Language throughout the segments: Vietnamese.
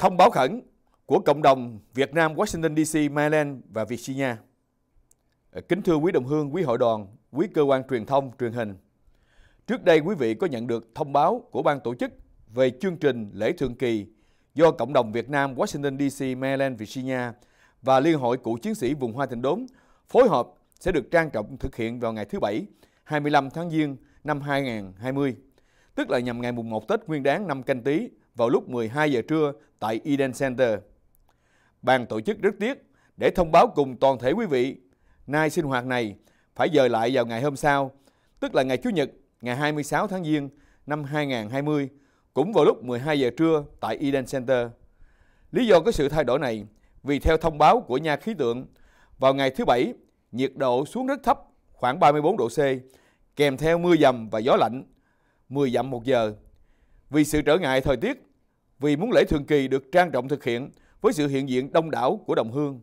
Thông báo khẩn của cộng đồng Việt Nam Washington DC, Maryland và Virginia. Ờ, kính thưa quý đồng hương, quý hội đoàn, quý cơ quan truyền thông, truyền hình. Trước đây quý vị có nhận được thông báo của ban tổ chức về chương trình lễ thường kỳ do cộng đồng Việt Nam Washington DC, Maryland, Virginia và Liên hội Cựu Chiến sĩ vùng Hoa Thịnh Đốn phối hợp sẽ được trang trọng thực hiện vào ngày thứ Bảy 25 tháng Giêng năm 2020, tức là nhằm ngày mùng 1 Tết Nguyên đáng năm canh Tý vào lúc 12 giờ trưa tại Eden Center. Ban tổ chức rất tiếc để thông báo cùng toàn thể quý vị, nay sinh hoạt này phải dời lại vào ngày hôm sau, tức là ngày Chủ nhật, ngày 26 tháng Giêng năm 2020, cũng vào lúc 12 giờ trưa tại Eden Center. Lý do có sự thay đổi này vì theo thông báo của nhà khí tượng, vào ngày thứ Bảy, nhiệt độ xuống rất thấp, khoảng 34 độ C, kèm theo mưa dầm và gió lạnh, 10 dặm một giờ. Vì sự trở ngại thời tiết vì muốn lễ thường kỳ được trang trọng thực hiện với sự hiện diện đông đảo của đồng hương.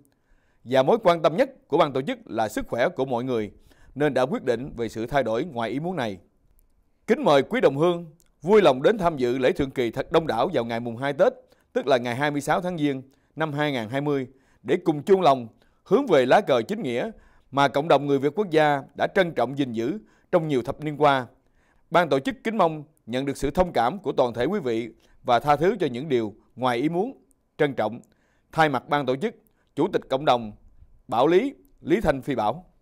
Và mối quan tâm nhất của ban tổ chức là sức khỏe của mọi người, nên đã quyết định về sự thay đổi ngoài ý muốn này. Kính mời quý đồng hương vui lòng đến tham dự lễ thường kỳ thật đông đảo vào ngày mùng 2 Tết, tức là ngày 26 tháng Giêng năm 2020 để cùng chung lòng hướng về lá cờ chính nghĩa mà cộng đồng người Việt quốc gia đã trân trọng gìn giữ trong nhiều thập niên qua. Ban tổ chức kính mong nhận được sự thông cảm của toàn thể quý vị và tha thứ cho những điều ngoài ý muốn. Trân trọng, thay mặt ban tổ chức, Chủ tịch Cộng đồng Bảo Lý, Lý Thanh Phi Bảo.